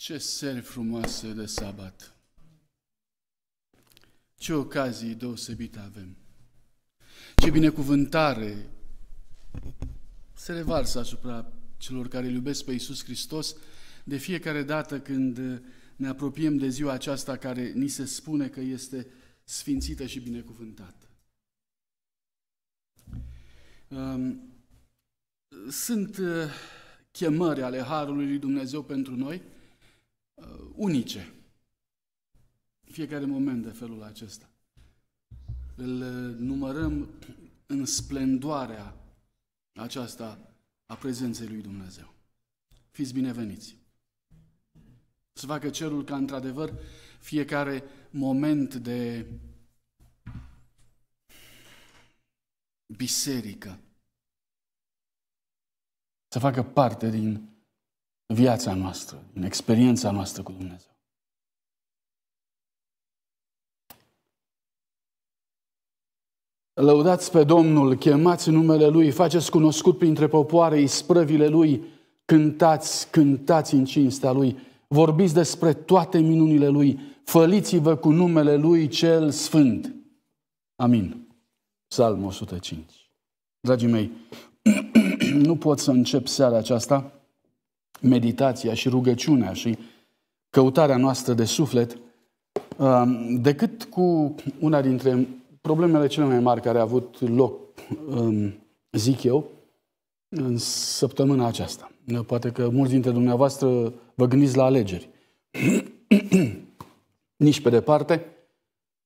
Ce seri frumoase de sabat! Ce ocazii deosebite avem! Ce binecuvântare se revarsă asupra celor care îl iubesc pe Iisus Hristos de fiecare dată când ne apropiem de ziua aceasta care ni se spune că este sfințită și binecuvântată. Um, sunt uh, chemări ale Harului Lui Dumnezeu pentru noi, uh, unice. Fiecare moment de felul acesta. Îl uh, numărăm în splendoarea aceasta a prezenței lui Dumnezeu. Fiți bineveniți! Să facă cerul ca într-adevăr fiecare moment de biserică să facă parte din viața noastră, în experiența noastră cu Dumnezeu. Lăudați pe Domnul, chemați numele Lui, faceți cunoscut printre popoare isprăvile Lui, cântați, cântați în cinstea Lui, vorbiți despre toate minunile Lui, făliți-vă cu numele Lui cel Sfânt. Amin. Psalm 105. Dragii mei, nu pot să încep seara aceasta meditația și rugăciunea și căutarea noastră de suflet, um, decât cu una dintre problemele cele mai mari care a avut loc, um, zic eu, în săptămâna aceasta. Poate că mulți dintre dumneavoastră vă gândiți la alegeri. Nici pe departe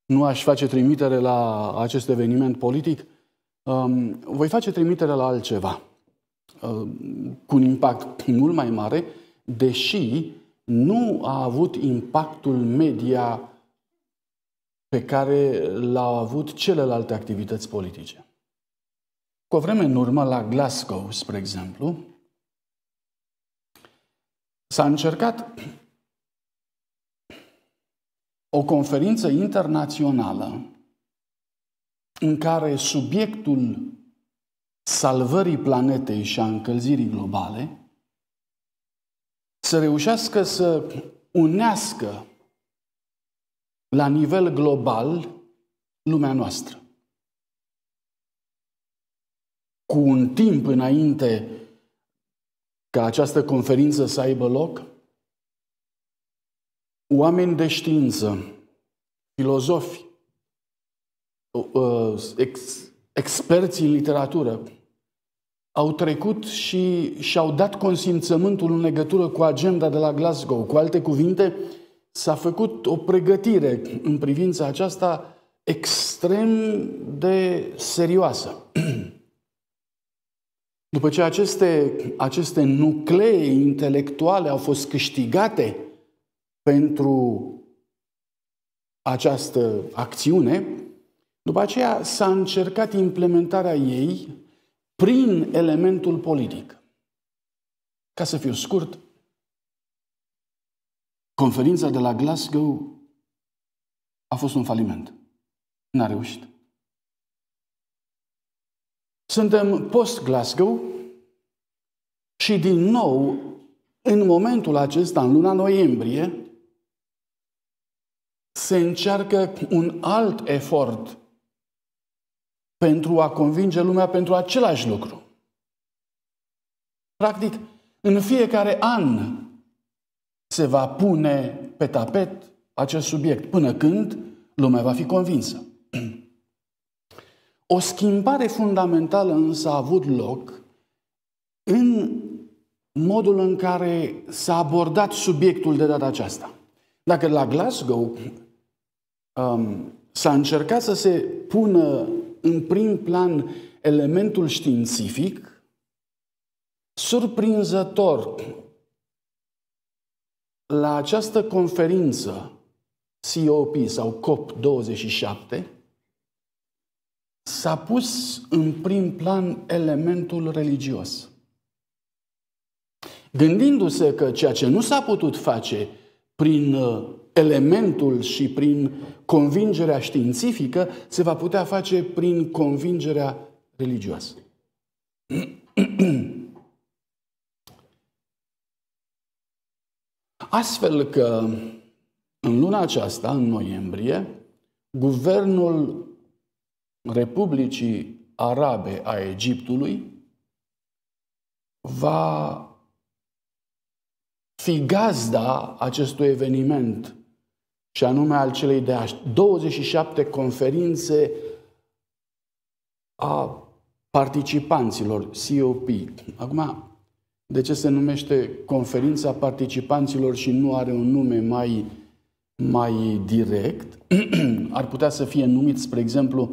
nu aș face trimitere la acest eveniment politic. Um, voi face trimitere la altceva cu un impact mult mai mare, deși nu a avut impactul media pe care l-au avut celelalte activități politice. Cu o vreme în urmă, la Glasgow, spre exemplu, s-a încercat o conferință internațională în care subiectul salvării planetei și a încălzirii globale, să reușească să unească la nivel global lumea noastră. Cu un timp înainte ca această conferință să aibă loc, oameni de știință, filozofi, uh, experții în literatură au trecut și și-au dat consimțământul în legătură cu agenda de la Glasgow. Cu alte cuvinte, s-a făcut o pregătire în privința aceasta extrem de serioasă. După ce aceste, aceste nuclee intelectuale au fost câștigate pentru această acțiune, după aceea s-a încercat implementarea ei prin elementul politic. Ca să fiu scurt, conferința de la Glasgow a fost un faliment. N-a reușit. Suntem post-Glasgow și din nou, în momentul acesta, în luna noiembrie, se încearcă un alt efort pentru a convinge lumea pentru același lucru. Practic, în fiecare an se va pune pe tapet acest subiect, până când lumea va fi convinsă. O schimbare fundamentală însă a avut loc în modul în care s-a abordat subiectul de data aceasta. Dacă la Glasgow um, s-a încercat să se pună în prim plan elementul științific, surprinzător la această conferință COP sau COP27 s-a pus în prim plan elementul religios. Gândindu-se că ceea ce nu s-a putut face prin uh, elementul și prin convingerea științifică se va putea face prin convingerea religioasă. Astfel că în luna aceasta, în noiembrie, guvernul Republicii Arabe a Egiptului va fi gazda acestui eveniment și anume al celei de 27 conferințe a participanților, COP. Acum, de ce se numește conferința participanților și nu are un nume mai, mai direct? Ar putea să fie numit, spre exemplu,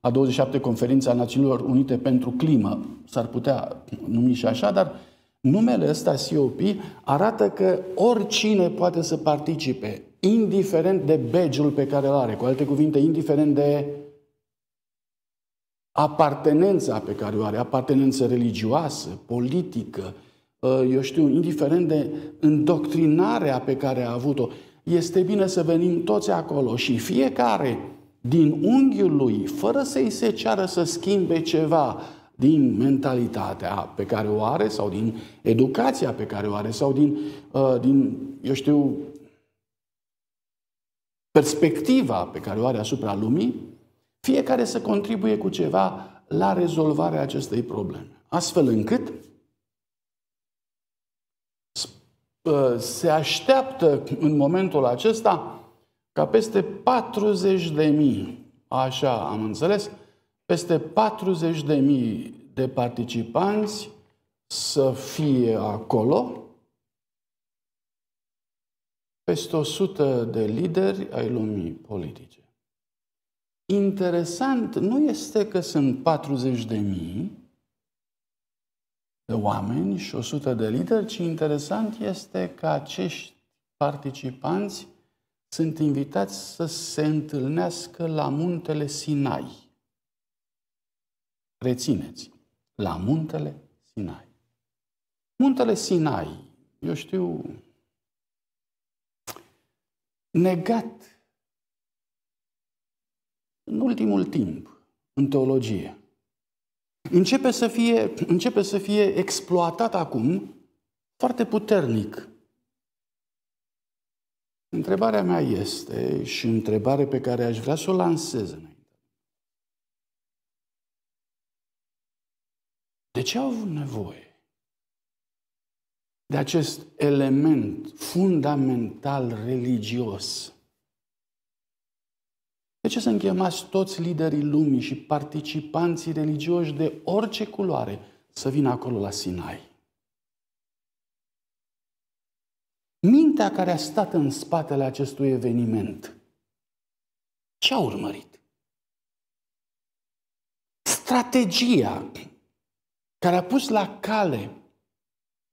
a 27 conferința Națiunilor Unite pentru Climă. S-ar putea numi și așa, dar numele ăsta COP arată că oricine poate să participe indiferent de badge pe care îl are, cu alte cuvinte, indiferent de apartenența pe care o are, apartenență religioasă, politică, uh, eu știu, indiferent de îndoctrinarea pe care a avut-o, este bine să venim toți acolo și fiecare din unghiul lui, fără să-i se ceară să schimbe ceva din mentalitatea pe care o are sau din educația pe care o are sau din, uh, din eu știu, perspectiva pe care o are asupra lumii, fiecare să contribuie cu ceva la rezolvarea acestei probleme. Astfel încât uh, se așteaptă în momentul acesta ca peste 40 de mii, așa am înțeles, peste 40 de mii de participanți să fie acolo peste 100 de lideri ai lumii politice. Interesant nu este că sunt 40 de mii de oameni și 100 de lideri, ci interesant este că acești participanți sunt invitați să se întâlnească la muntele Sinai. Rețineți, la muntele Sinai. Muntele Sinai, eu știu, negat în ultimul timp în teologie. Începe să fie, începe să fie exploatat acum foarte puternic. Întrebarea mea este și întrebare pe care aș vrea să o lansez înainte. De ce au avut nevoie de acest element fundamental religios. De ce sunt chemați toți liderii lumii și participanții religioși de orice culoare să vină acolo la Sinai? Mintea care a stat în spatele acestui eveniment, ce a urmărit? Strategia care a pus la cale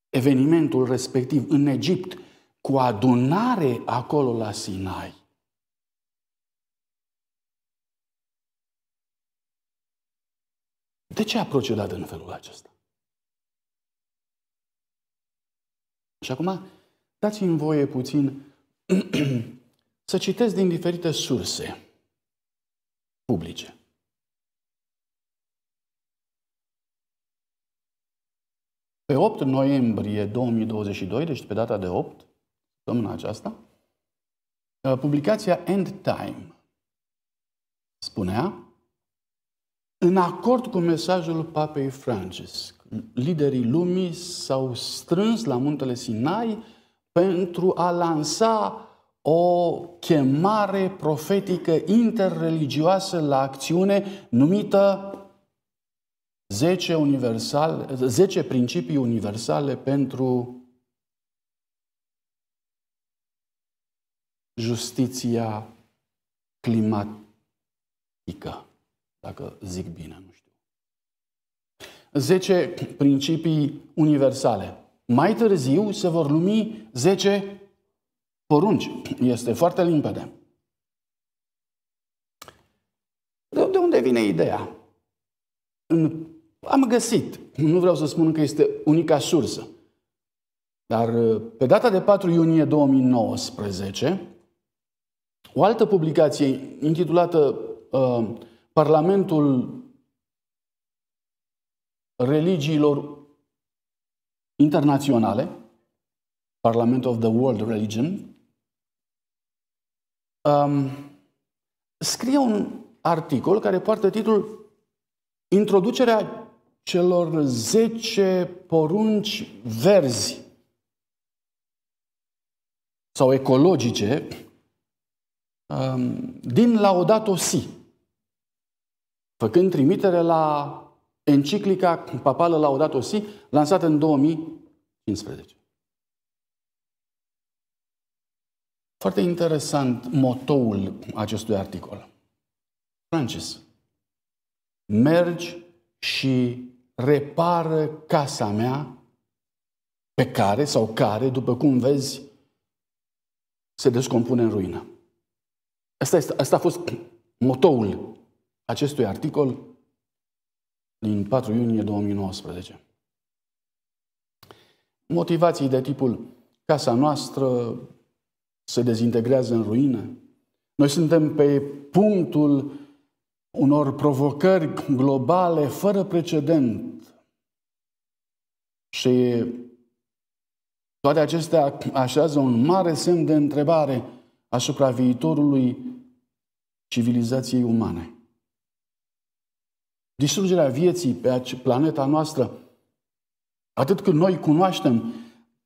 evenimentul respectiv în Egipt cu adunare acolo la Sinai. De ce a procedat în felul acesta? Și acum, dați-mi voie puțin să citesc din diferite surse publice. Pe 8 noiembrie 2022, deci pe data de 8, săptămâna aceasta, uh, publicația End Time spunea în acord cu mesajul Papei Francis, liderii lumii s-au strâns la muntele Sinai pentru a lansa o chemare profetică interreligioasă la acțiune numită 10, universal, 10 principii universale pentru justiția climatică, dacă zic bine, nu știu. 10 principii universale. Mai târziu se vor lumi 10 porunci. Este foarte limpede. De unde vine ideea? În am găsit. Nu vreau să spun că este unica sursă. Dar uh, pe data de 4 iunie 2019, o altă publicație intitulată uh, Parlamentul religiilor internaționale, Parliament of the World Religion, um, scrie un articol care poartă titlul Introducerea celor zece porunci verzi sau ecologice um, din Laudato Si, făcând trimitere la enciclica papală Laudato Si, lansată în 2015. Foarte interesant motoul acestui articol. Francis, mergi și repară casa mea pe care sau care, după cum vezi, se descompune în ruină. Asta, este, asta a fost motoul acestui articol din 4 iunie 2019. Motivații de tipul casa noastră se dezintegrează în ruină. Noi suntem pe punctul unor provocări globale fără precedent. Și toate acestea așează un mare semn de întrebare asupra viitorului civilizației umane. Distrugerea vieții pe planeta noastră, atât cât noi cunoaștem,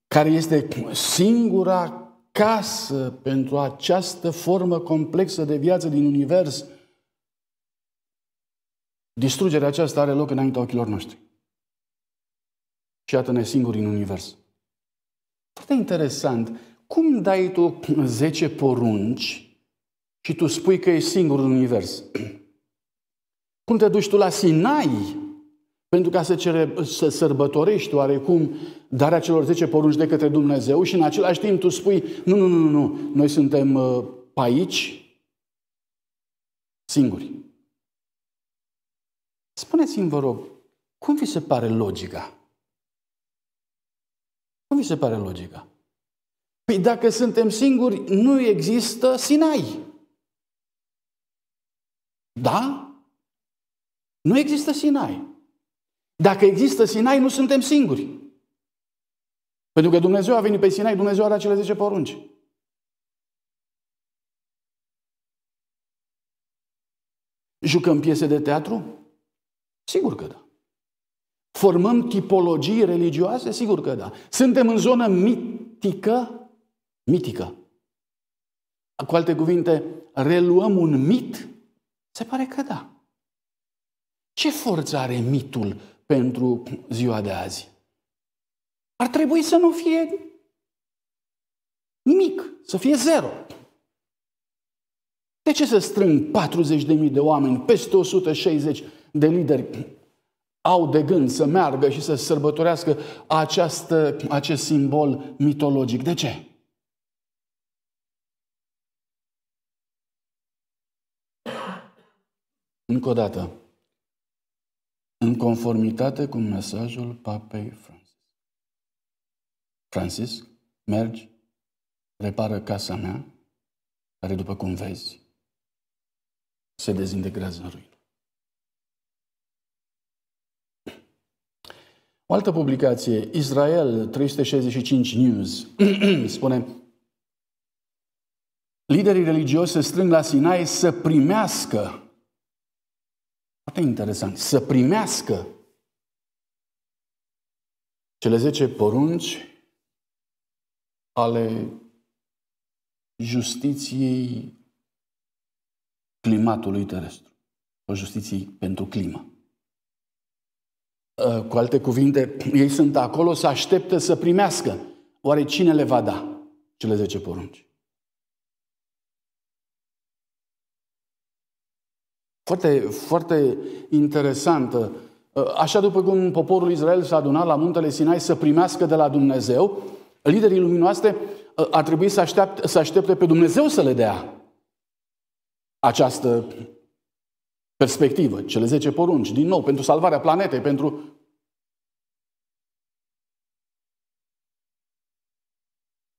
care este singura casă pentru această formă complexă de viață din univers, Distrugerea aceasta are loc înaintea ochilor noștri. Și iată-ne singuri în univers. Foarte interesant. Cum dai tu 10 porunci și tu spui că e singur în univers? Cum te duci tu la Sinai pentru ca să, cere, să sărbătorești oarecum darea celor 10 porunci de către Dumnezeu și în același timp tu spui, nu, nu, nu, nu, noi suntem uh, pe aici singuri. Spuneți-mi, vă rog, cum vi se pare logica? Cum vi se pare logica? Păi dacă suntem singuri, nu există Sinai. Da? Nu există Sinai. Dacă există Sinai, nu suntem singuri. Pentru că Dumnezeu a venit pe Sinai, Dumnezeu are acele 10 porunci. Jucăm piese de teatru? Sigur că da. Formăm tipologii religioase? Sigur că da. Suntem în zonă mitică? Mitică. Cu alte cuvinte, reluăm un mit? Se pare că da. Ce forță are mitul pentru ziua de azi? Ar trebui să nu fie nimic, să fie zero. De ce să strâng 40.000 de oameni, peste 160 de lideri au de gând să meargă și să sărbătorească această, acest simbol mitologic. De ce? Încă o dată, în conformitate cu mesajul Papei Francis. Francis, mergi, repară casa mea, care, după cum vezi, se dezintegrează în ruine. O altă publicație, Israel 365 News, spune Liderii religioși se strâng la Sinai să primească foarte interesant, să primească cele 10 porunci ale justiției climatului terestru, o justiție pentru climă. Ă, cu alte cuvinte, ei sunt acolo să aștepte să primească. Oare cine le va da cele 10 porunci? Foarte, foarte interesantă. Ă, așa după cum poporul Israel s-a adunat la muntele Sinai să primească de la Dumnezeu, liderii luminoase ă, ar trebui să, aștept, să aștepte pe Dumnezeu să le dea această perspectivă, cele 10 porunci, din nou, pentru salvarea planetei, pentru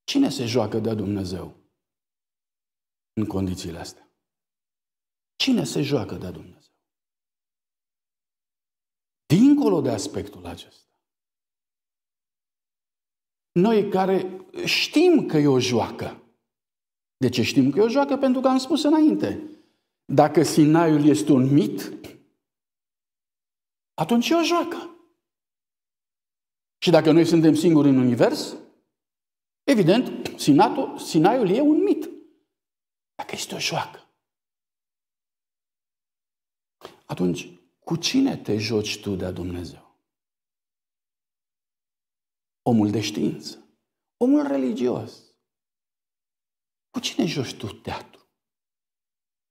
Cine se joacă de Dumnezeu în condițiile astea? Cine se joacă de Dumnezeu? Dincolo de aspectul acesta. Noi care știm că e o joacă. De ce știm că e o joacă? Pentru că am spus înainte. Dacă Sinaiul este un mit, atunci e o joacă. Și dacă noi suntem singuri în univers, evident, Sinatul, Sinaiul e un mit. Dacă este o joacă. Atunci, cu cine te joci tu de Dumnezeu? Omul de știință, omul religios. Cu cine joci tu teatru?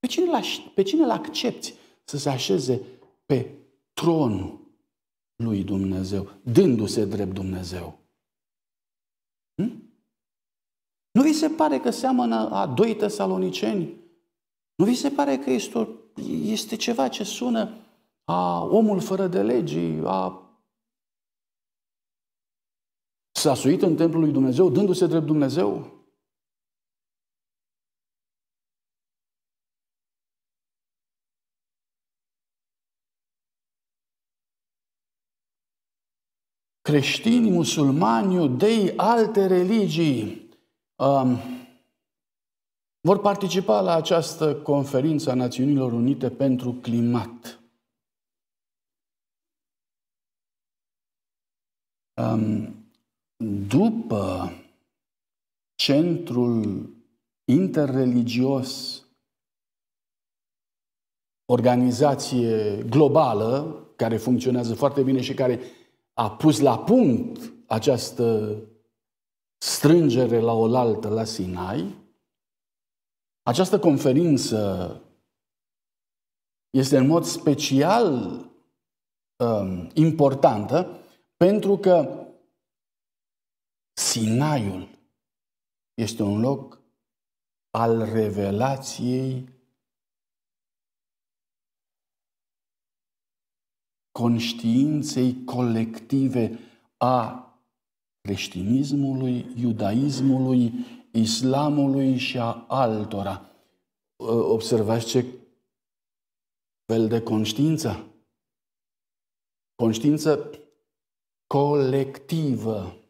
Pe cine, l pe cine îl accepti să se așeze pe tronul lui Dumnezeu, dându-se drept Dumnezeu? Hm? Nu vi se pare că seamănă a doi tesaloniceni? Nu vi se pare că este, o, este ceva ce sună a omul fără de legii, a s-a suit în templul lui Dumnezeu, dându-se drept Dumnezeu? creștini, musulmani, iudei, alte religii um, vor participa la această conferință a Națiunilor Unite pentru Climat. Um, după centrul interreligios, organizație globală, care funcționează foarte bine și care a pus la punct această strângere la oaltă la Sinai, această conferință este în mod special um, importantă pentru că Sinaiul este un loc al revelației conștiinței colective a creștinismului, iudaismului, islamului și a altora. Ă, observați ce fel de conștiință? Conștiință colectivă.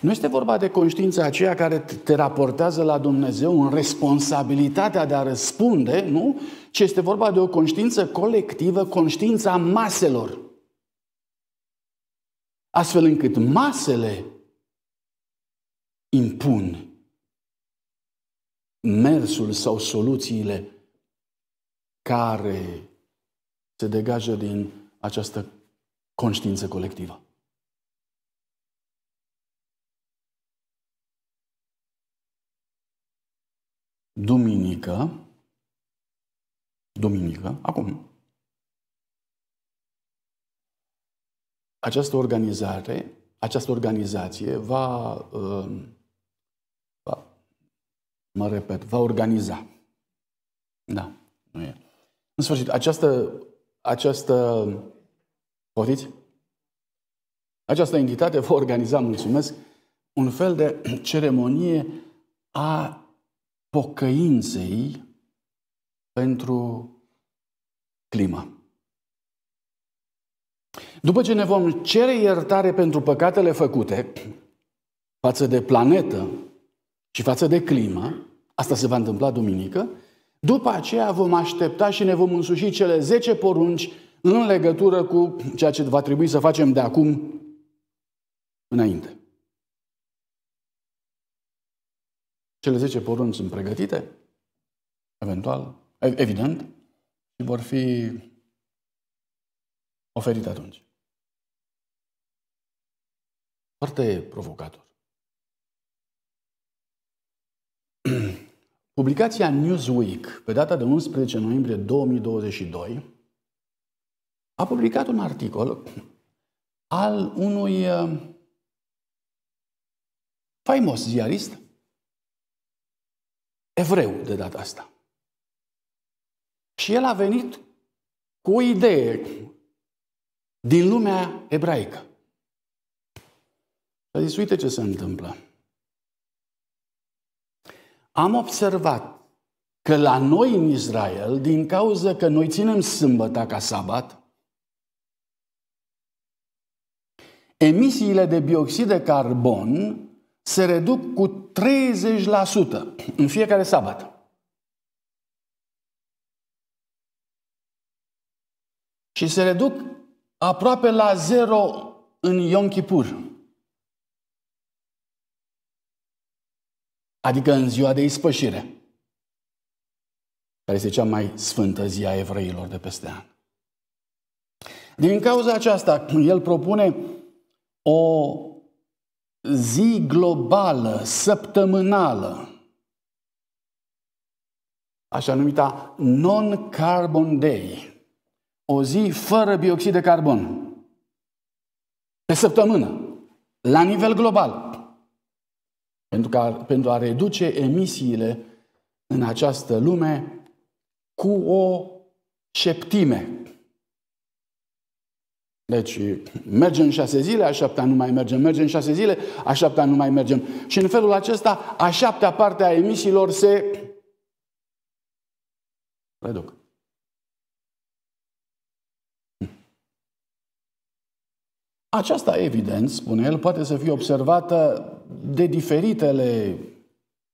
Nu este vorba de conștiința aceea care te raportează la Dumnezeu în responsabilitatea de a răspunde, nu? Ci este vorba de o conștiință colectivă, conștiința maselor. Astfel încât masele impun mersul sau soluțiile care se degajă din această conștiință colectivă. duminică, duminică, acum, această organizare, această organizație va, uh, va mă repet, va organiza. Da, nu e. În sfârșit, această, această, poftiți? Această entitate va organiza, mulțumesc, un fel de ceremonie a pocăinței pentru climă. După ce ne vom cere iertare pentru păcatele făcute față de planetă și față de climă, asta se va întâmpla duminică, după aceea vom aștepta și ne vom însuși cele 10 porunci în legătură cu ceea ce va trebui să facem de acum înainte. Cele 10 porunci sunt pregătite, eventual, evident, și vor fi oferite atunci. Foarte provocator. Publicația Newsweek, pe data de 11 noiembrie 2022, a publicat un articol al unui uh, faimos ziarist evreu de data asta. Și el a venit cu o idee din lumea ebraică. A zis, uite ce se întâmplă. Am observat că la noi în Israel, din cauza că noi ținem sâmbăta ca sabat, emisiile de bioxid de carbon se reduc cu 30% în fiecare sabat. Și se reduc aproape la zero în Yom Kippur. Adică în ziua de ispășire, care este cea mai sfântă zi a evreilor de peste an. Din cauza aceasta, el propune o zi globală, săptămânală, așa numita Non-Carbon Day, o zi fără bioxid de carbon, pe săptămână, la nivel global, pentru, ca, pentru a reduce emisiile în această lume cu o șeptime. Deci mergem șase zile, a șaptea nu mai mergem, mergem șase zile, a șaptea nu mai mergem. Și în felul acesta, a șaptea parte a emisiilor se reduc. Aceasta, evident, spune el, poate să fie observată de diferitele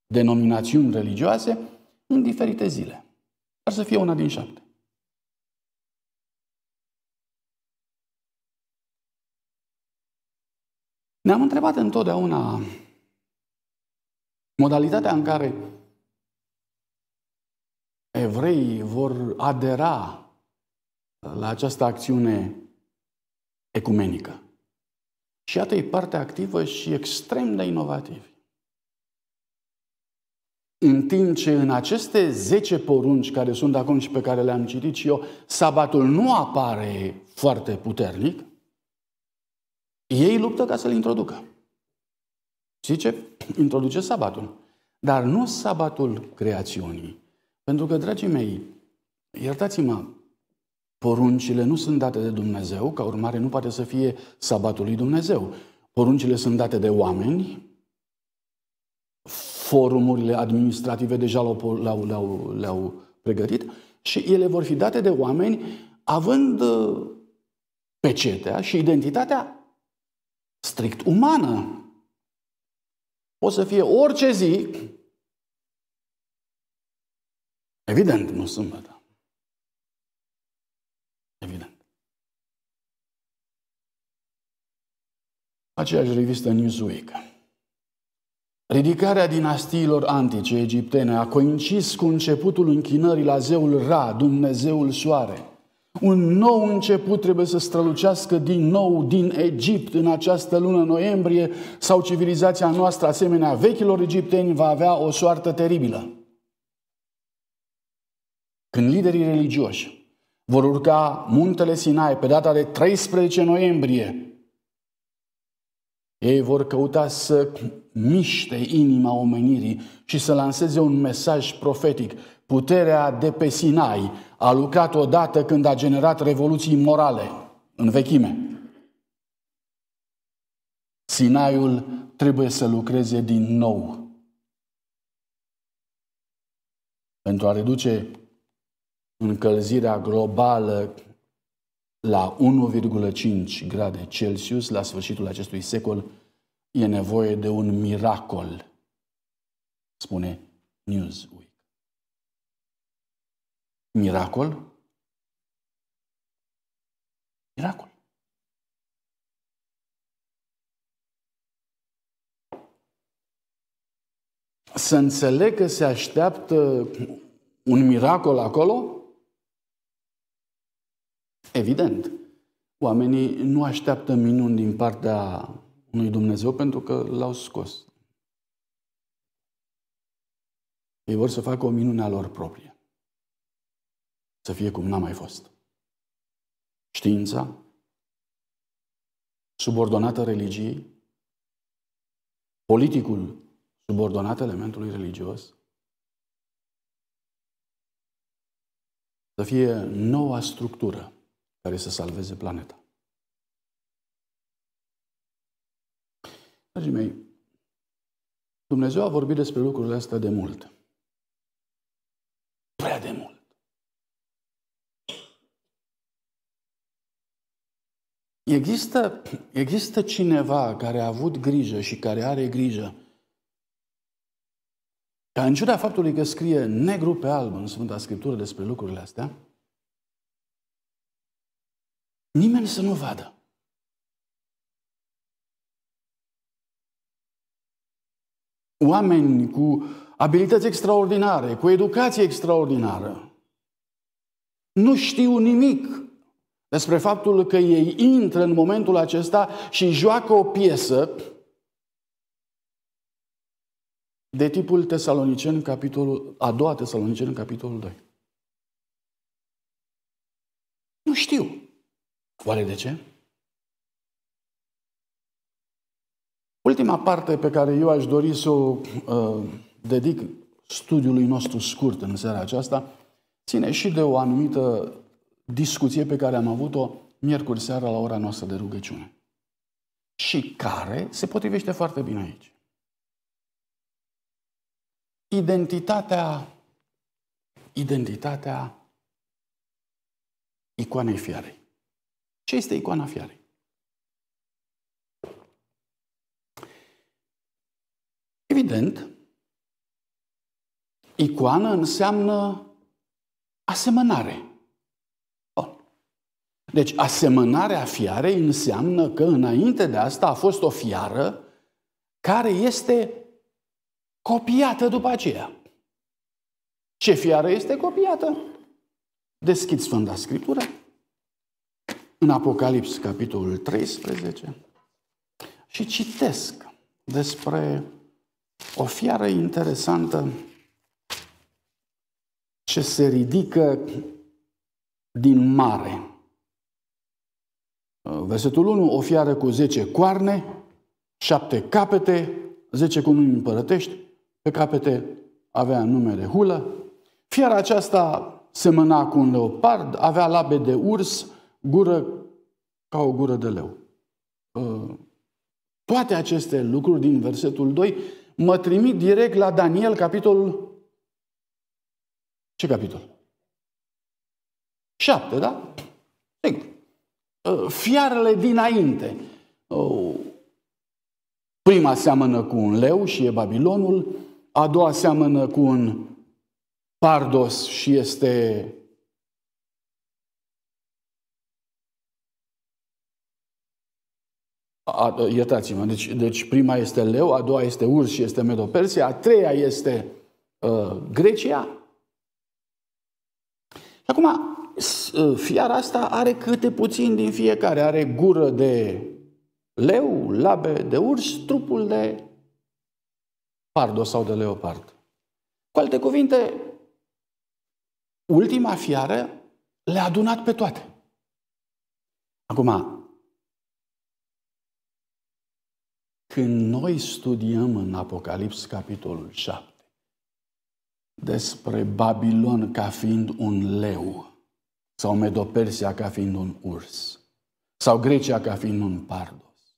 denominațiuni religioase în diferite zile. Ar să fie una din șapte. Ne-am întrebat întotdeauna modalitatea în care evrei vor adera la această acțiune ecumenică. Și iată e partea activă și extrem de inovativă. În timp ce în aceste 10 porunci care sunt acum și pe care le-am citit și eu, sabatul nu apare foarte puternic, ei luptă ca să-l introducă. Și ce? Introduce sabatul. Dar nu sabatul creațiunii. Pentru că, dragii mei, iertați-mă, poruncile nu sunt date de Dumnezeu, ca urmare nu poate să fie sabatul lui Dumnezeu. Poruncile sunt date de oameni, forumurile administrative deja le-au, le-au, le-au, le-au pregătit și ele vor fi date de oameni având uh, pecetea și identitatea strict umană. O să fie orice zi, evident, nu sâmbătă. Evident. Aceeași revistă Newsweek. Ridicarea dinastiilor antice egiptene a coincis cu începutul închinării la zeul Ra, Dumnezeul Soare. Un nou început trebuie să strălucească din nou din Egipt în această lună noiembrie sau civilizația noastră, asemenea vechilor egipteni, va avea o soartă teribilă. Când liderii religioși vor urca muntele Sinai pe data de 13 noiembrie ei vor căuta să miște inima omenirii și să lanseze un mesaj profetic. Puterea de pe Sinai a lucrat odată când a generat revoluții morale în vechime. Sinaiul trebuie să lucreze din nou pentru a reduce încălzirea globală la 1,5 grade Celsius, la sfârșitul acestui secol, e nevoie de un miracol, spune Newsweek. Miracol? Miracol. Să înțeleg că se așteaptă un miracol acolo? Evident, oamenii nu așteaptă minuni din partea unui Dumnezeu pentru că l-au scos. Ei vor să facă o minune a lor proprie. Să fie cum n-a mai fost. Știința, subordonată religiei, politicul subordonat elementului religios, să fie noua structură care să salveze planeta. Dragii mei, Dumnezeu a vorbit despre lucrurile astea de mult. Prea de mult. Există, există cineva care a avut grijă și care are grijă ca în ciuda faptului că scrie negru pe alb în Sfânta Scriptură despre lucrurile astea, Nimeni să nu vadă. Oameni cu abilități extraordinare, cu educație extraordinară, nu știu nimic despre faptul că ei intră în momentul acesta și joacă o piesă de tipul Tesalonicen, capitolul, a doua Tesalonicen, capitolul 2. Nu știu. Oare de ce? Ultima parte pe care eu aș dori să o uh, dedic studiului nostru scurt în seara aceasta ține și de o anumită discuție pe care am avut-o miercuri seara la ora noastră de rugăciune. Și care se potrivește foarte bine aici. Identitatea, identitatea icoanei fiarei. Ce este icoana fiarei? Evident, icoană înseamnă asemănare. Bun. Deci, asemănarea fiarei înseamnă că înainte de asta a fost o fiară care este copiată după aceea. Ce fiară este copiată? Deschid Sfânta Scriptură în Apocalips, capitolul 13, și citesc despre o fiară interesantă ce se ridică din mare. Versetul 1, o fiară cu 10 coarne, 7 capete, 10 îmi împărătești, pe capete avea numele hulă. Fiara aceasta semăna cu un leopard, avea labe de urs, gură ca o gură de leu. Uh, toate aceste lucruri din versetul 2 mă trimit direct la Daniel, capitolul. Ce capitol? 7, da? Sigur. Uh, fiarele dinainte. Uh, prima seamănă cu un leu și e Babilonul, a doua seamănă cu un pardos și este a, iertați-mă, deci, deci prima este leu, a doua este urs și este medopersia, a treia este uh, Grecia. Acum, ă, fiara asta are câte puțin din fiecare. Are gură de leu, labe de urs, trupul de pardo sau de leopard. Cu alte cuvinte, ultima fiară le-a adunat pe toate. Acum, Când noi studiem în Apocalips, capitolul 7, despre Babilon ca fiind un leu, sau Medopersia ca fiind un urs, sau Grecia ca fiind un pardos,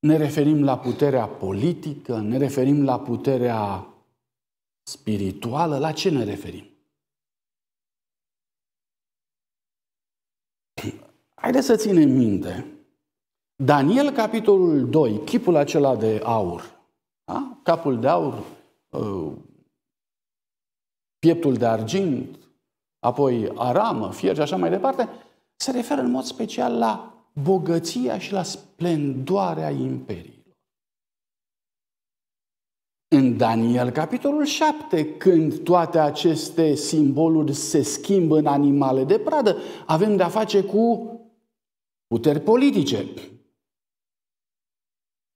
ne referim la puterea politică, ne referim la puterea spirituală, la ce ne referim? Haideți să ținem minte Daniel, capitolul 2, chipul acela de aur, da? capul de aur, uh, pieptul de argint, apoi aramă, fier și așa mai departe, se referă în mod special la bogăția și la splendoarea imperiilor. În Daniel, capitolul 7, când toate aceste simboluri se schimbă în animale de pradă, avem de-a face cu puteri politice,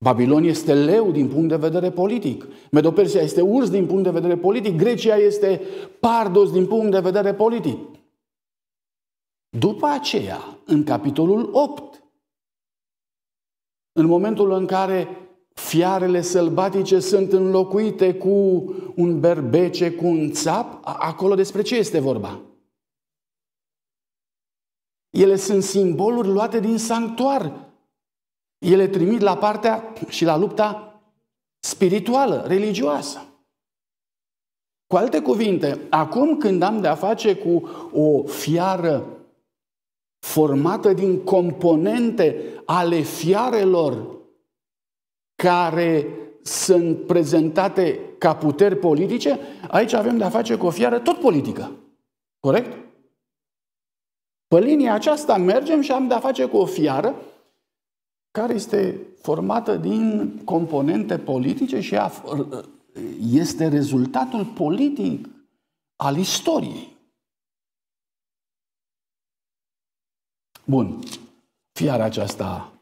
Babilon este leu din punct de vedere politic. Medopersia este urs din punct de vedere politic. Grecia este pardos din punct de vedere politic. După aceea, în capitolul 8, în momentul în care fiarele sălbatice sunt înlocuite cu un berbece, cu un țap, acolo despre ce este vorba? Ele sunt simboluri luate din sanctuar, ele trimit la partea și la lupta spirituală, religioasă. Cu alte cuvinte, acum când am de-a face cu o fiară formată din componente ale fiarelor care sunt prezentate ca puteri politice, aici avem de-a face cu o fiară tot politică. Corect? Pe linia aceasta mergem și am de-a face cu o fiară care este formată din componente politice și este rezultatul politic al istoriei. Bun. Fiara aceasta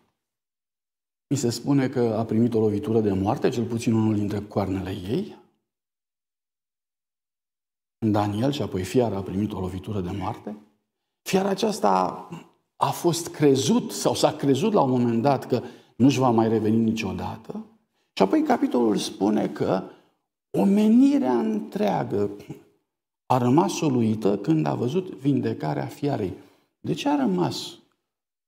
mi se spune că a primit o lovitură de moarte, cel puțin unul dintre coarnele ei. Daniel și apoi fiara a primit o lovitură de moarte. Fiara aceasta a fost crezut sau s-a crezut la un moment dat că nu-și va mai reveni niciodată. Și apoi capitolul spune că omenirea întreagă a rămas uluită când a văzut vindecarea fiarei. De ce a rămas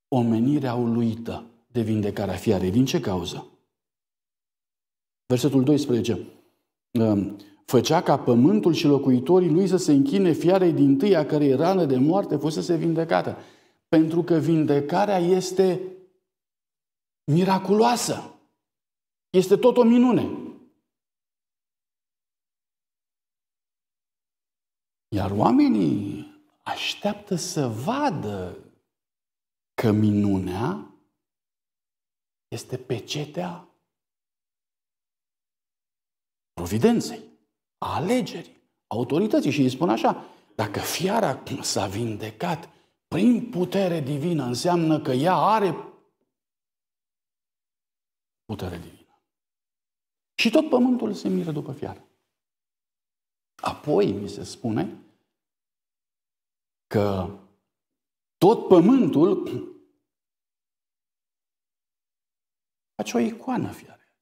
omenirea uluită de vindecarea fiarei? Din ce cauză? Versetul 12. Ehm, făcea ca pământul și locuitorii lui să se închine fiarei din tâia care rană de moarte fusese vindecată. Pentru că vindecarea este miraculoasă. Este tot o minune. Iar oamenii așteaptă să vadă că minunea este pecetea providenței, a alegerii, autorității. Și îi spun așa, dacă fiara s-a vindecat prin putere divină înseamnă că ea are putere divină. Și tot pământul se miră după fiară. Apoi mi se spune că tot pământul face o icoană fiare.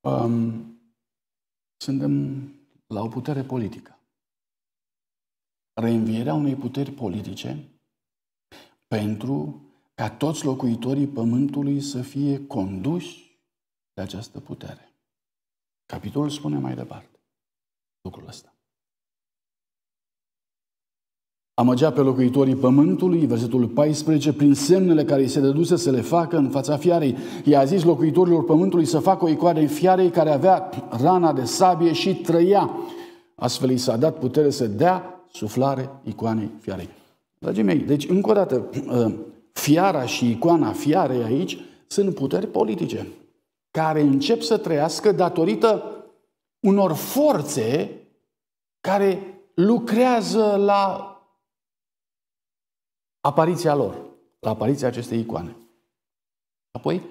Um, suntem la o putere politică. Reînvierea unei puteri politice pentru ca toți locuitorii pământului să fie conduși de această putere. Capitolul spune mai departe lucrul ăsta. Amăgea pe locuitorii pământului, versetul 14, prin semnele care îi se dăduse să le facă în fața fiarei. I-a zis locuitorilor pământului să facă o icoare în fiarei care avea rana de sabie și trăia. Astfel i s-a dat putere să dea suflare icoanei fiarei. Dragii mei, deci încă o dată, ă, fiara și icoana fiarei aici sunt puteri politice care încep să trăiască datorită unor forțe care lucrează la apariția lor, la apariția acestei icoane. Apoi,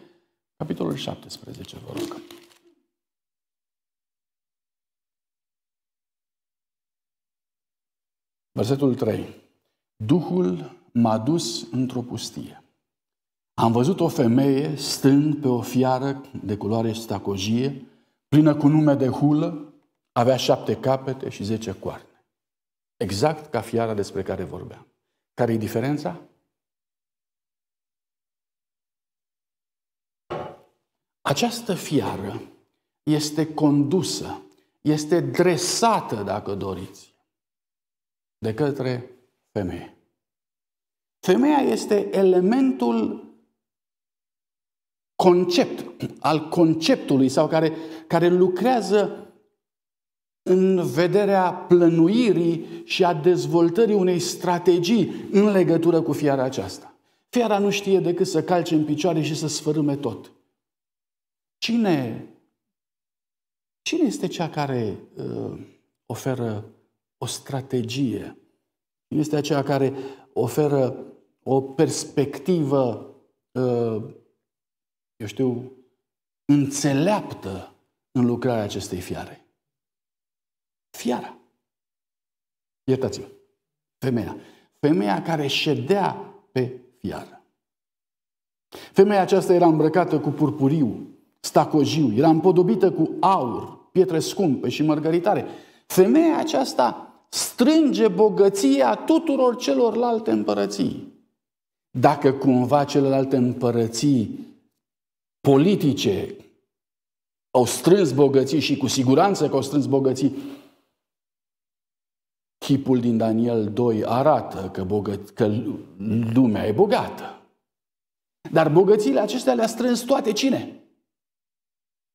capitolul 17, vă rog. Versetul 3. Duhul m-a dus într-o pustie. Am văzut o femeie stând pe o fiară de culoare stacojie, plină cu nume de hulă, avea șapte capete și zece coarne. Exact ca fiara despre care vorbeam. Care e diferența? Această fiară este condusă, este dresată, dacă doriți, de către femeie. Femeia este elementul concept, al conceptului sau care, care lucrează în vederea plănuirii și a dezvoltării unei strategii în legătură cu fiara aceasta. Fiara nu știe decât să calce în picioare și să sfărâme tot. Cine, cine este cea care uh, oferă o strategie? Cine este aceea care oferă o perspectivă, uh, eu știu, înțeleaptă în lucrarea acestei fiare? fiara. Iertați-mă. Femeia. Femeia care ședea pe fiară. Femeia aceasta era îmbrăcată cu purpuriu, stacojiu, era împodobită cu aur, pietre scumpe și mărgăritare. Femeia aceasta strânge bogăția tuturor celorlalte împărății. Dacă cumva celelalte împărății politice au strâns bogății și cu siguranță că au strâns bogății Chipul din Daniel 2 arată că, bogă, că lumea e bogată. Dar bogățiile acestea le-a strâns toate cine?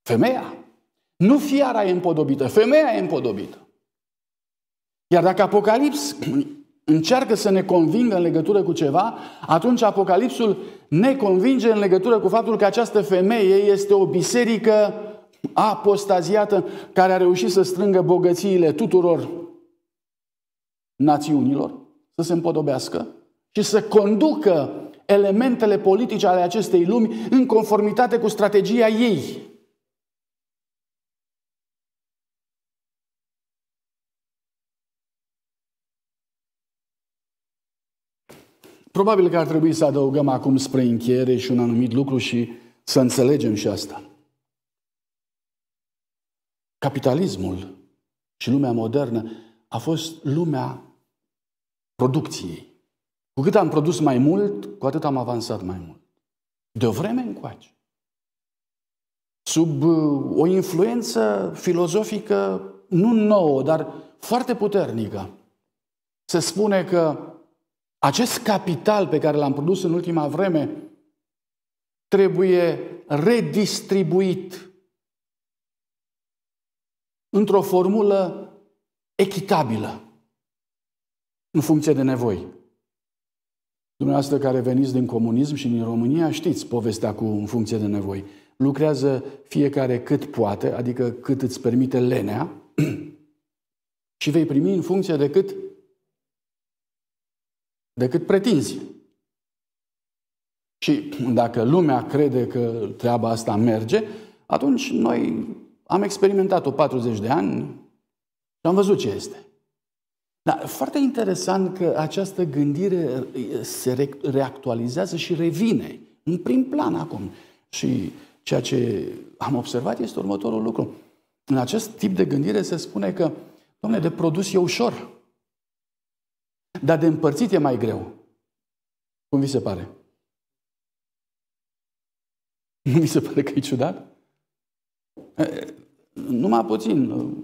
Femeia. Nu fiara e împodobită, femeia e împodobită. Iar dacă Apocalips încearcă să ne convingă în legătură cu ceva, atunci Apocalipsul ne convinge în legătură cu faptul că această femeie este o biserică apostaziată care a reușit să strângă bogățiile tuturor națiunilor să se împodobească și să conducă elementele politice ale acestei lumi în conformitate cu strategia ei. Probabil că ar trebui să adăugăm acum spre încheiere și un anumit lucru și să înțelegem și asta. Capitalismul și lumea modernă a fost lumea producției. Cu cât am produs mai mult, cu atât am avansat mai mult. De o vreme încoace. Sub uh, o influență filozofică, nu nouă, dar foarte puternică, se spune că acest capital pe care l-am produs în ultima vreme trebuie redistribuit într-o formulă echitabilă în funcție de nevoi. Dumneavoastră care veniți din comunism și din România știți povestea cu în funcție de nevoi. Lucrează fiecare cât poate, adică cât îți permite lenea și vei primi în funcție de cât, de cât pretinzi. Și dacă lumea crede că treaba asta merge, atunci noi am experimentat-o 40 de ani și am văzut ce este. Da, foarte interesant că această gândire se reactualizează și revine în prim plan acum. Și ceea ce am observat este următorul lucru. În acest tip de gândire se spune că, domne de produs e ușor, dar de împărțit e mai greu. Cum vi se pare? Nu vi se pare că e ciudat? Numai puțin. Uh,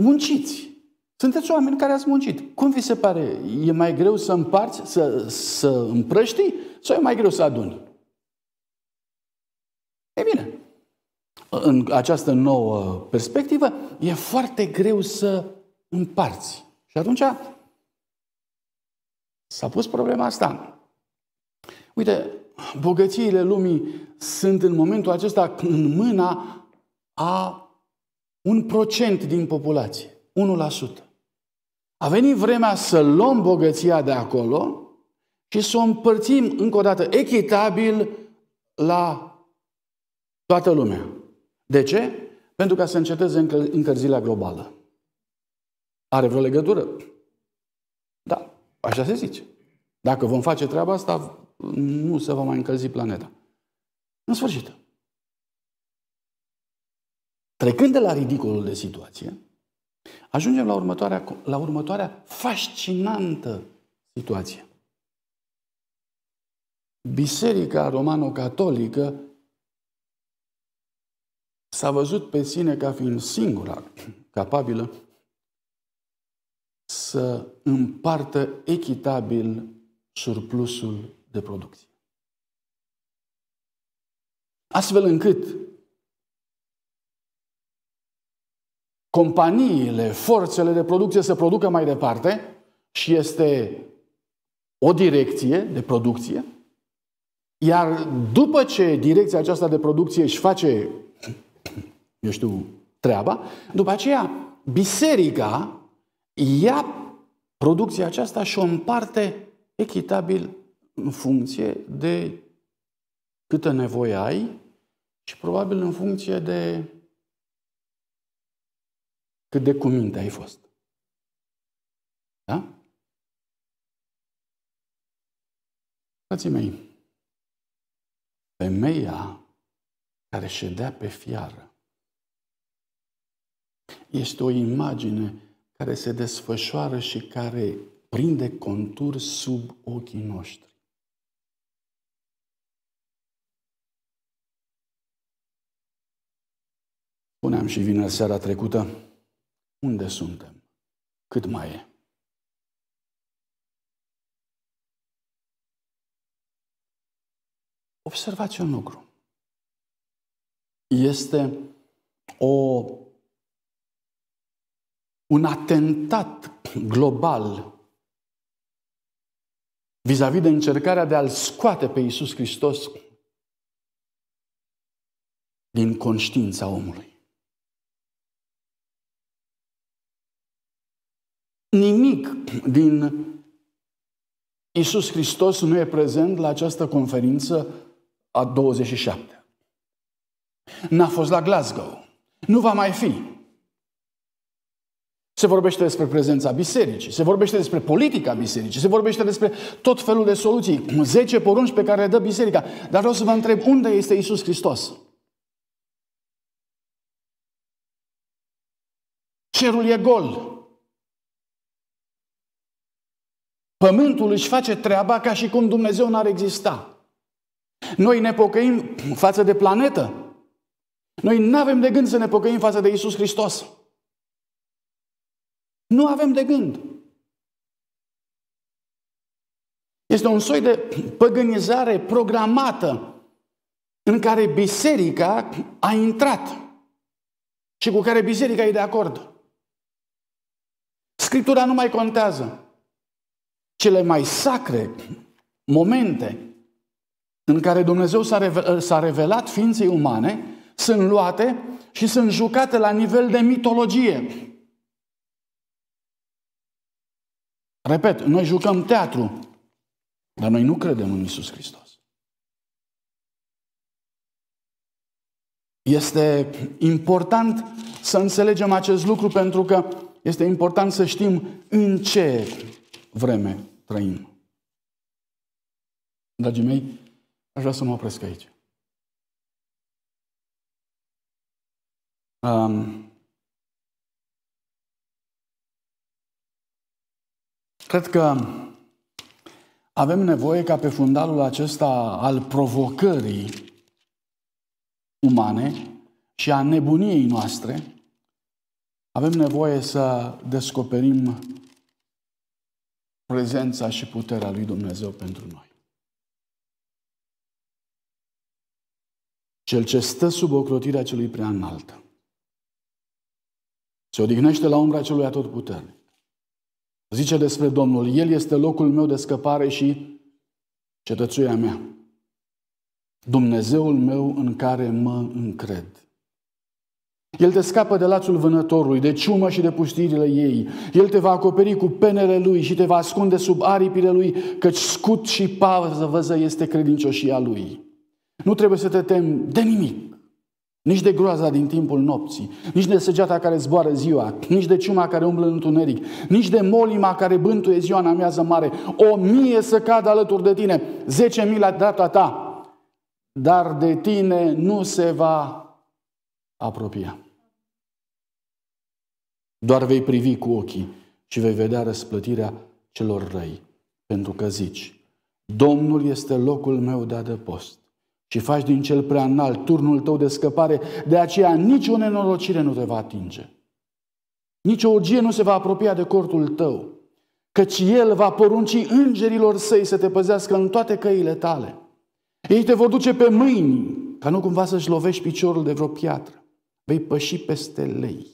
munciți. Sunteți oameni care ați muncit. Cum vi se pare? E mai greu să împarți, să, să împrăștii sau e mai greu să aduni? E bine, în această nouă perspectivă, e foarte greu să împarți. Și atunci s-a pus problema asta. Uite, bogățiile lumii sunt în momentul acesta în mâna a un procent din populație. 1%. A venit vremea să luăm bogăția de acolo și să o împărțim încă o dată echitabil la toată lumea. De ce? Pentru ca să înceteze încălzirea globală. Are vreo legătură? Da, așa se zice. Dacă vom face treaba asta, nu se va mai încălzi planeta. În sfârșit. Trecând de la ridicolul de situație, Ajungem la următoarea, la următoarea fascinantă situație. Biserica romano-catolică s-a văzut pe sine ca fiind singura capabilă să împartă echitabil surplusul de producție. Astfel încât companiile, forțele de producție să producă mai departe și este o direcție de producție, iar după ce direcția aceasta de producție își face, eu știu, treaba, după aceea biserica ia producția aceasta și o împarte echitabil în funcție de câtă nevoie ai și probabil în funcție de cât de cuminte ai fost. Da? Frații mei, femeia care ședea pe fiară este o imagine care se desfășoară și care prinde contur sub ochii noștri. Puneam și vineri seara trecută, unde suntem? Cât mai e? Observați un lucru. Este o, un atentat global vis-a-vis de încercarea de a-L scoate pe Iisus Hristos din conștiința omului. Nimic din Isus Hristos nu e prezent la această conferință a 27. N-a fost la Glasgow. Nu va mai fi. Se vorbește despre prezența bisericii, se vorbește despre politica bisericii, se vorbește despre tot felul de soluții, 10 porunci pe care le dă biserica. Dar vreau să vă întreb, unde este Isus Hristos? Cerul e gol, Pământul își face treaba ca și cum Dumnezeu n-ar exista. Noi ne pocăim față de planetă. Noi nu avem de gând să ne pocăim față de Isus Hristos. Nu avem de gând. Este un soi de păgânizare programată în care biserica a intrat și cu care biserica e de acord. Scriptura nu mai contează cele mai sacre momente în care Dumnezeu s-a revelat ființei umane sunt luate și sunt jucate la nivel de mitologie. Repet, noi jucăm teatru, dar noi nu credem în Isus Hristos. Este important să înțelegem acest lucru pentru că este important să știm în ce vreme trăim. Dragii mei, aș vrea să mă opresc aici. Um, cred că avem nevoie ca pe fundalul acesta al provocării umane și a nebuniei noastre, avem nevoie să descoperim prezența și puterea lui Dumnezeu pentru noi. Cel ce stă sub ocrotirea celui prea înaltă se odihnește la umbra celui atotputernic. Zice despre Domnul, El este locul meu de scăpare și cetățuia mea. Dumnezeul meu în care mă încred. El te scapă de lațul vânătorului, de ciumă și de pustirile ei. El te va acoperi cu penele lui și te va ascunde sub aripile lui, căci scut și pază văză este credincioșia lui. Nu trebuie să te temi de nimic, nici de groaza din timpul nopții, nici de săgeata care zboară ziua, nici de ciuma care umblă în întuneric, nici de molima care bântuie ziua în amiază mare. O mie să cadă alături de tine, zece mii la data ta, dar de tine nu se va apropia. Doar vei privi cu ochii și vei vedea răsplătirea celor răi. Pentru că zici, Domnul este locul meu de adăpost și faci din cel prea înalt turnul tău de scăpare, de aceea nicio nenorocire nu te va atinge. Nici o urgie nu se va apropia de cortul tău, căci El va porunci îngerilor săi să te păzească în toate căile tale. Ei te vor duce pe mâini, ca nu cumva să-și lovești piciorul de vreo piatră. Vei păși peste lei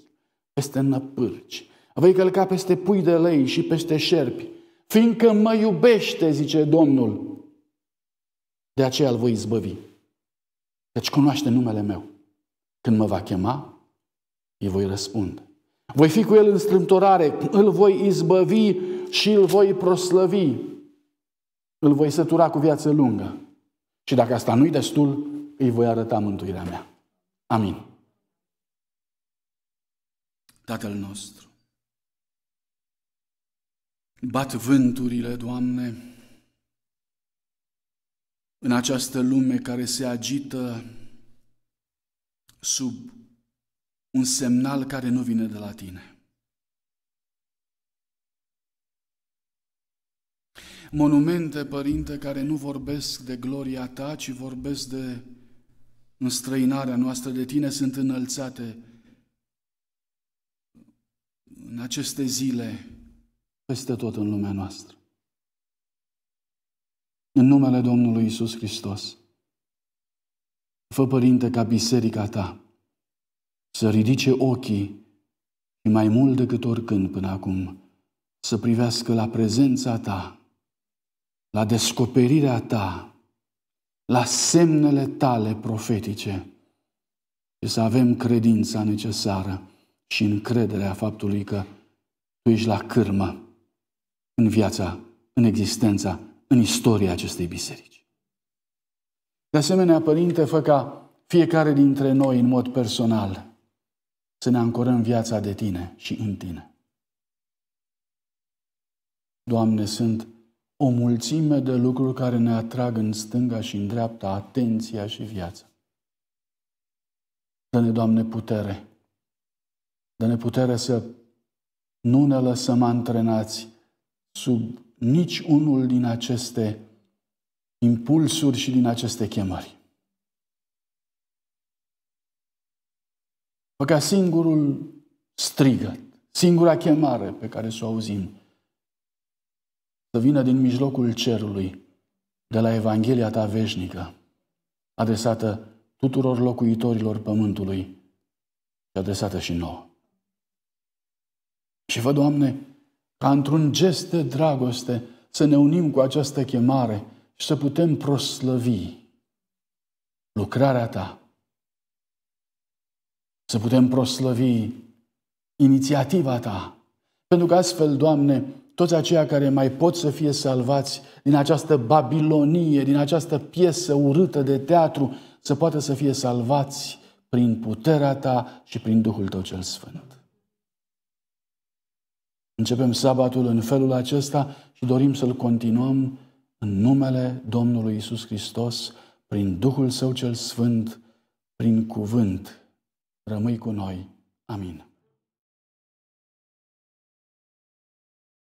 peste năpârci. Vei călca peste pui de lei și peste șerpi, fiindcă mă iubește, zice Domnul. De aceea îl voi izbăvi. Deci cunoaște numele meu. Când mă va chema, îi voi răspunde. Voi fi cu el în strâmtorare, îl voi izbăvi și îl voi proslăvi. Îl voi sătura cu viață lungă. Și dacă asta nu-i destul, îi voi arăta mântuirea mea. Amin. Tatăl nostru. Bat vânturile, Doamne, în această lume care se agită sub un semnal care nu vine de la Tine. Monumente, Părinte, care nu vorbesc de gloria Ta, ci vorbesc de înstrăinarea noastră de Tine, sunt înălțate în aceste zile peste tot în lumea noastră. În numele Domnului Isus Hristos, fă, Părinte, ca biserica ta să ridice ochii și mai mult decât oricând până acum să privească la prezența ta, la descoperirea ta, la semnele tale profetice și să avem credința necesară și încrederea faptului că tu ești la cârmă în viața, în existența, în istoria acestei biserici. De asemenea, Părinte, fă ca fiecare dintre noi, în mod personal, să ne ancorăm viața de Tine și în Tine. Doamne, sunt o mulțime de lucruri care ne atrag în stânga și în dreapta atenția și viața. Dă-ne, Doamne, putere Dă-ne putere să nu ne lăsăm antrenați sub nici unul din aceste impulsuri și din aceste chemări. Fă ca singurul strigăt, singura chemare pe care să o auzim, să vină din mijlocul cerului, de la Evanghelia ta veșnică, adresată tuturor locuitorilor pământului și adresată și nouă. Și vă, Doamne, ca într-un gest de dragoste să ne unim cu această chemare și să putem proslăvi lucrarea Ta, să putem proslăvi inițiativa Ta, pentru că astfel, Doamne, toți aceia care mai pot să fie salvați din această Babilonie, din această piesă urâtă de teatru, să poată să fie salvați prin puterea Ta și prin Duhul Tău cel Sfânt. Începem sabatul în felul acesta și dorim să-l continuăm în numele Domnului Isus Hristos, prin Duhul Său cel Sfânt, prin cuvânt. Rămâi cu noi. Amin.